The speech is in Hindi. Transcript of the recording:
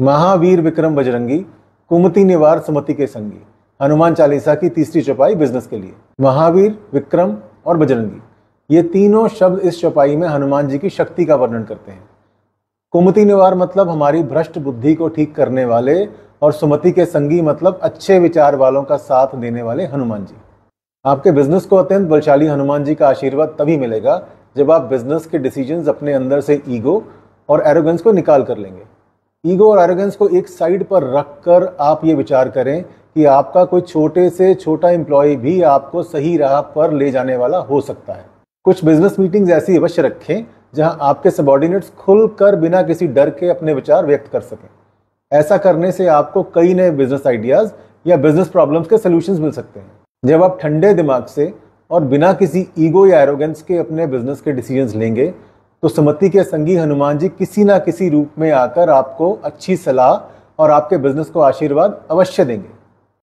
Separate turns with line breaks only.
महावीर विक्रम बजरंगी कुमति निवार सुमति के संगी हनुमान चालीसा की तीसरी चौपाई बिजनेस के लिए महावीर विक्रम और बजरंगी ये तीनों शब्द इस चौपाई में हनुमान जी की शक्ति का वर्णन करते हैं कुमति निवार मतलब हमारी भ्रष्ट बुद्धि को ठीक करने वाले और सुमति के संगी मतलब अच्छे विचार वालों का साथ देने वाले हनुमान जी आपके बिजनेस को अत्यंत बलशाली हनुमान जी का आशीर्वाद तभी मिलेगा जब आप बिजनेस के डिसीजन अपने अंदर से ईगो और एरोगेंस को निकाल कर लेंगे ईगो और एरोगेंस को एक साइड पर रख कर आप ये विचार करें कि आपका कोई छोटे से छोटा एम्प्लॉय भी आपको सही राह पर ले जाने वाला हो सकता है कुछ बिजनेस मीटिंग्स ऐसी अवश्य रखें जहां आपके सबॉर्डिनेट्स खुलकर बिना किसी डर के अपने विचार व्यक्त कर सकें ऐसा करने से आपको कई नए बिजनेस आइडियाज़ या बिजनेस प्रॉब्लम्स के सोल्यूशन मिल सकते हैं जब आप ठंडे दिमाग से और बिना किसी ईगो या एरोगेंस के अपने बिजनेस के डिसीजंस लेंगे तो सुमति के संगी हनुमान जी किसी ना किसी रूप में आकर आपको अच्छी सलाह और आपके बिजनेस को आशीर्वाद अवश्य देंगे